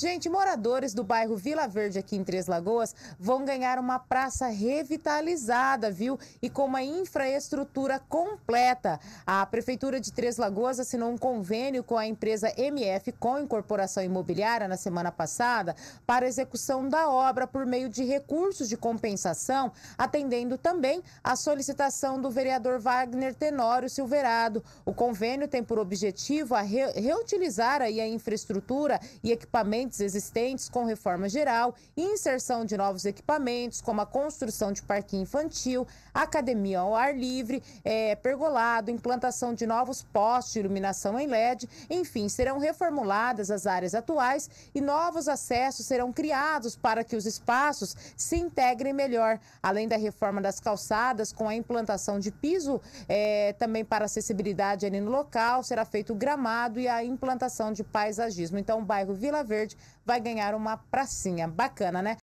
Gente, moradores do bairro Vila Verde aqui em Três Lagoas vão ganhar uma praça revitalizada, viu? E com uma infraestrutura completa. A Prefeitura de Três Lagoas assinou um convênio com a empresa MF com Incorporação Imobiliária na semana passada para execução da obra por meio de recursos de compensação, atendendo também à solicitação do vereador Wagner Tenório Silverado. O convênio tem por objetivo a re reutilizar aí a infraestrutura e equipamentos existentes com reforma geral, inserção de novos equipamentos, como a construção de parquinho infantil, academia ao ar livre, é, pergolado, implantação de novos postes de iluminação em LED. Enfim, serão reformuladas as áreas atuais e novos acessos serão criados para que os espaços se integrem melhor. Além da reforma das calçadas, com a implantação de piso é, também para acessibilidade ali no local, será feito o gramado e a implantação de paisagismo. Então, o bairro Vila Verde vai ganhar uma pracinha. Bacana, né?